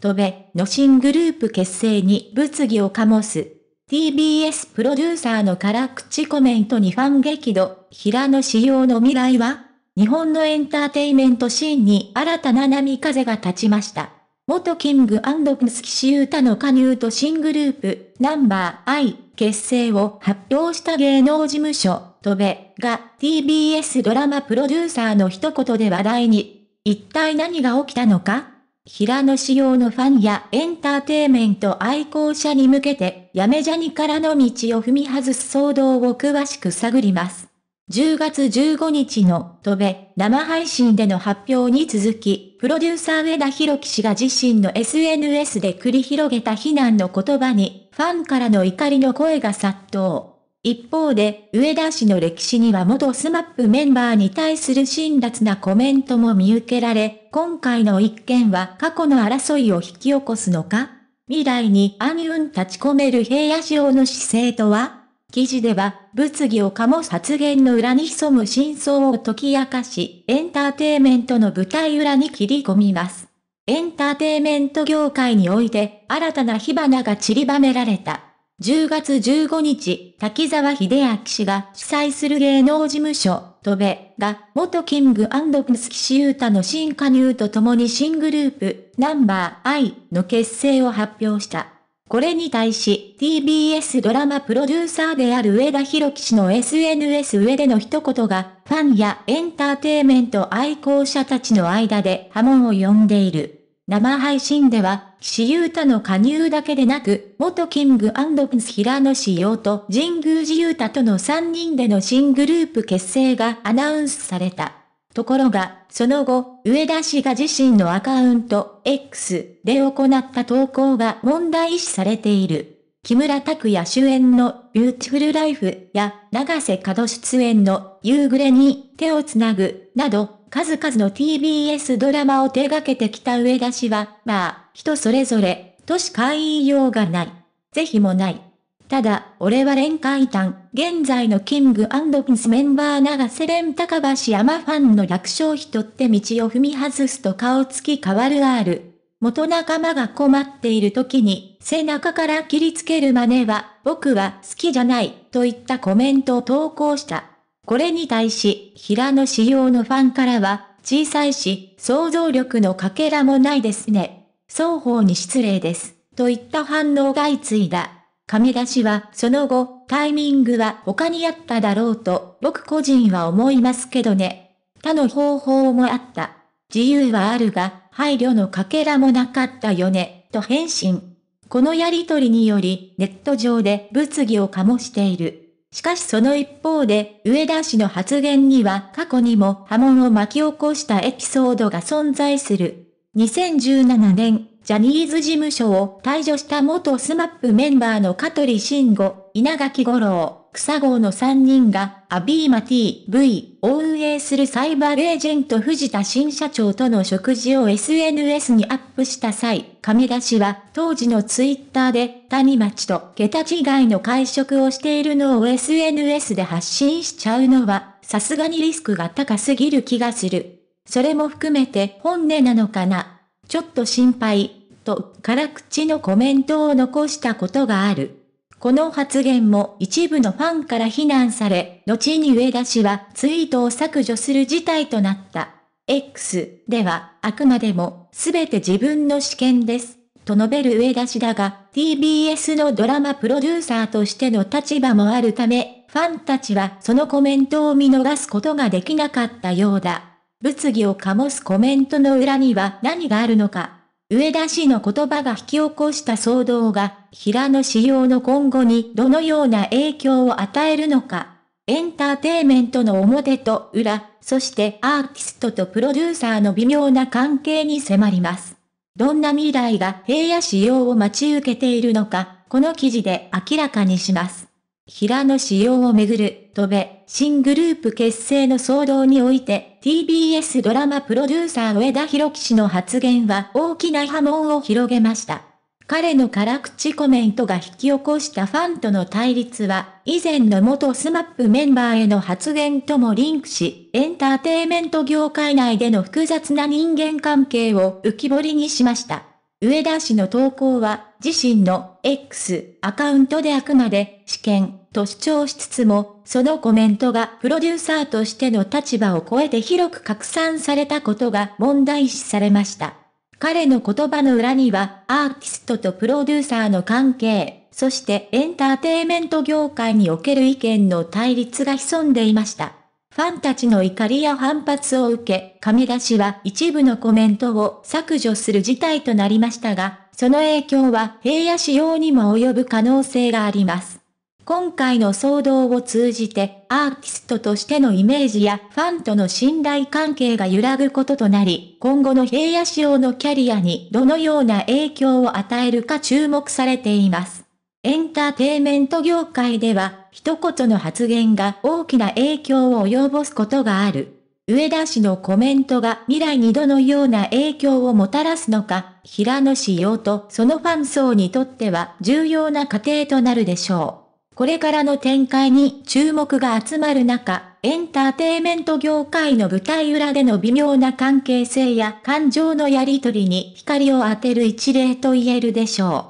とべの新グループ結成に物議を醸す。TBS プロデューサーの辛口コメントにファン激怒、平野仕様の未来は日本のエンターテイメントシーンに新たな波風が立ちました。元キングアンプスキシユータの加入と新グループ、ナンバー I 結成を発表した芸能事務所、トベが TBS ドラマプロデューサーの一言で話題に。一体何が起きたのか平野仕様のファンやエンターテイメント愛好者に向けて、やめじゃにからの道を踏み外す騒動を詳しく探ります。10月15日の戸部生配信での発表に続き、プロデューサー上田博樹氏が自身の SNS で繰り広げた非難の言葉に、ファンからの怒りの声が殺到。一方で、上田氏の歴史には元スマップメンバーに対する辛辣なコメントも見受けられ、今回の一件は過去の争いを引き起こすのか未来に暗雲立ち込める平野市王の姿勢とは記事では、物議を醸す発言の裏に潜む真相を解き明かし、エンターテイメントの舞台裏に切り込みます。エンターテイメント業界において、新たな火花が散りばめられた。10月15日、滝沢秀明氏が主催する芸能事務所、トベが、元キングアンドクスキシユータの新加入とともに新グループ、ナンバーアイの結成を発表した。これに対し、TBS ドラマプロデューサーである上田博樹氏の SNS 上での一言が、ファンやエンターテイメント愛好者たちの間で波紋を呼んでいる。生配信では、私有他の加入だけでなく、元キングアンドス平野仕様と神宮寺優太との3人での新グループ結成がアナウンスされた。ところが、その後、上田氏が自身のアカウント、X で行った投稿が問題視されている。木村拓哉主演のビューティフルライフや長瀬角出演の夕暮れに手をつなぐなど数々の TBS ドラマを手掛けてきた上田氏は、まあ、人それぞれ、としか言いようがない。是非もない。ただ、俺は連会談、現在のキングピンスメンバー長瀬廉高橋山ファンの楽勝人って道を踏み外すと顔つき変わるある。元仲間が困っている時に、背中から切りつける真似は、僕は好きじゃない、といったコメントを投稿した。これに対し、平野紫耀のファンからは、小さいし、想像力のかけらもないですね。双方に失礼です。といった反応が相次いだ。亀田氏は、その後、タイミングは他にあっただろうと、僕個人は思いますけどね。他の方法もあった。自由はあるが、配慮のかけらもなかったよね、と返信。このやりとりにより、ネット上で物議を醸している。しかしその一方で、上田氏の発言には過去にも波紋を巻き起こしたエピソードが存在する。2017年、ジャニーズ事務所を退場した元スマップメンバーの香取慎吾、稲垣五郎、草号の3人が、アビーマ TV を運営するサイバーエージェント藤田新社長との食事を SNS にアップした際、亀田氏は当時のツイッターで、谷町と桁違いの会食をしているのを SNS で発信しちゃうのは、さすがにリスクが高すぎる気がする。それも含めて本音なのかな。ちょっと心配、と辛口のコメントを残したことがある。この発言も一部のファンから非難され、後に上田氏はツイートを削除する事態となった。X では、あくまでも、すべて自分の試験です。と述べる上田氏だが、TBS のドラマプロデューサーとしての立場もあるため、ファンたちはそのコメントを見逃すことができなかったようだ。物議を醸すコメントの裏には何があるのか。上田氏の言葉が引き起こした騒動が、平野仕様の今後にどのような影響を与えるのか。エンターテイメントの表と裏、そしてアーティストとプロデューサーの微妙な関係に迫ります。どんな未来が平野仕様を待ち受けているのか、この記事で明らかにします。平野紫耀をめぐる、戸部、新グループ結成の騒動において、TBS ドラマプロデューサー上田博樹氏の発言は大きな波紋を広げました。彼の辛口コメントが引き起こしたファンとの対立は、以前の元スマップメンバーへの発言ともリンクし、エンターテイメント業界内での複雑な人間関係を浮き彫りにしました。上田氏の投稿は、自身の X アカウントであくまで、試験、と主張しつつも、そのコメントがプロデューサーとしての立場を超えて広く拡散されたことが問題視されました。彼の言葉の裏には、アーティストとプロデューサーの関係、そしてエンターテイメント業界における意見の対立が潜んでいました。ファンたちの怒りや反発を受け、神出しは一部のコメントを削除する事態となりましたが、その影響は平野仕様にも及ぶ可能性があります。今回の騒動を通じてアーティストとしてのイメージやファンとの信頼関係が揺らぐこととなり、今後の平野仕様のキャリアにどのような影響を与えるか注目されています。エンターテイメント業界では、一言の発言が大きな影響を及ぼすことがある。上田氏のコメントが未来にどのような影響をもたらすのか、平野仕様とそのファン層にとっては重要な過程となるでしょう。これからの展開に注目が集まる中、エンターテイメント業界の舞台裏での微妙な関係性や感情のやりとりに光を当てる一例と言えるでしょう。